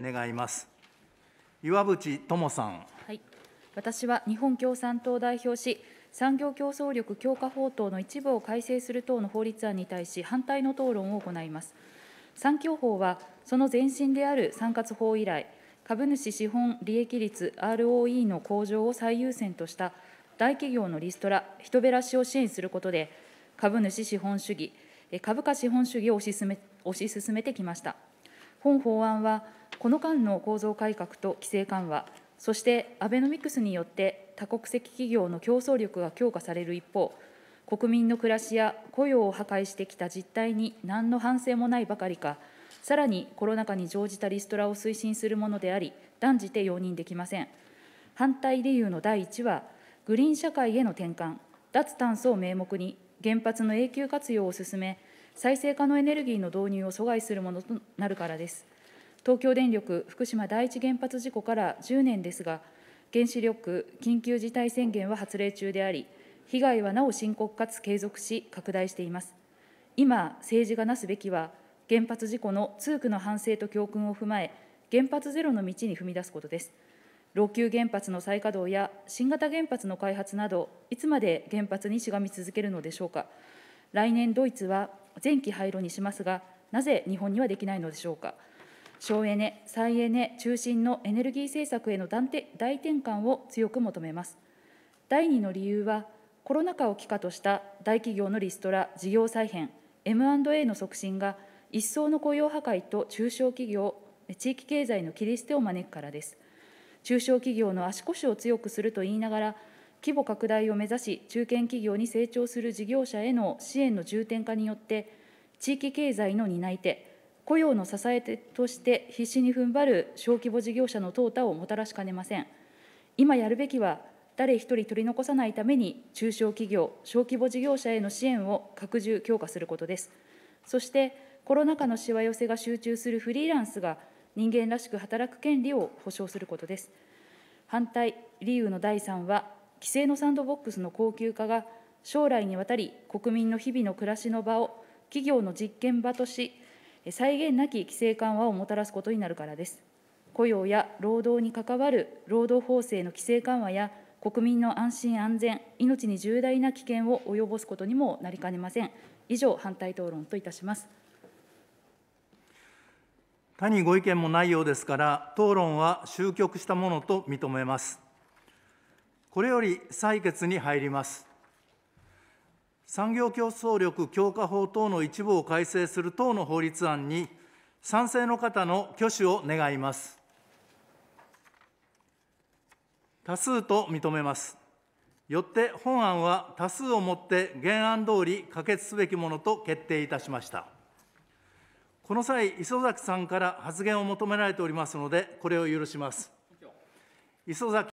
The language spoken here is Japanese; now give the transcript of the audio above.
願います岩渕智さん、はい、私は日本共産党代表し産業競争力強化法等の一部を改正する等の法律案に対し反対の討論を行います産業法はその前身である産活法以来株主資本利益率 ROE の向上を最優先とした大企業のリストラ人減らしを支援することで株主資本主義株価資本主義を推し進め推し進めてきました本法案はこの間の構造改革と規制緩和、そしてアベノミクスによって多国籍企業の競争力が強化される一方、国民の暮らしや雇用を破壊してきた実態に何の反省もないばかりか、さらにコロナ禍に乗じたリストラを推進するものであり、断じて容認できません。反対理由の第1は、グリーン社会への転換、脱炭素を名目に原発の永久活用を進め、再生可能エネルギーの導入を阻害するものとなるからです。東京電力福島第一原発事故から10年ですが、原子力緊急事態宣言は発令中であり、被害はなお深刻かつ継続し、拡大しています。今、政治がなすべきは、原発事故の痛苦の反省と教訓を踏まえ、原発ゼロの道に踏み出すことです。老朽原発の再稼働や新型原発の開発など、いつまで原発にしがみ続けるのでしょうか。来年、ドイツは前期廃炉にしますが、なぜ日本にはできないのでしょうか。省エネ、再エネ中心のエネルギー政策への大転換を強く求めます。第2の理由は、コロナ禍を機下とした大企業のリストラ、事業再編、M&A の促進が、一層の雇用破壊と中小企業、地域経済の切り捨てを招くからです。中小企業の足腰を強くすると言いながら、規模拡大を目指し、中堅企業に成長する事業者への支援の重点化によって、地域経済の担い手、雇用の支えとして必死に踏ん張る小規模事業者の淘汰をもたらしかねません。今やるべきは、誰一人取り残さないために、中小企業、小規模事業者への支援を拡充、強化することです。そして、コロナ禍のしわ寄せが集中するフリーランスが、人間らしく働く権利を保障することです。反対理由の第3は、規制のサンドボックスの高級化が、将来にわたり国民の日々の暮らしの場を企業の実験場とし、際限なき規制緩和をもたらすことになるからです。雇用や労働に関わる労働法制の規制緩和や国民の安心安全、命に重大な危険を及ぼすことにもなりかねません。以上、反対討論といたします。他にご意見もないようですから、討論は終局したものと認めます。これより採決に入ります。産業競争力強化法等の一部を改正する等の法律案に、賛成の方の挙手を願います。多数と認めます。よって本案は多数をもって原案通り可決すべきものと決定いたしました。この際、磯崎さんから発言を求められておりますので、これを許します。磯崎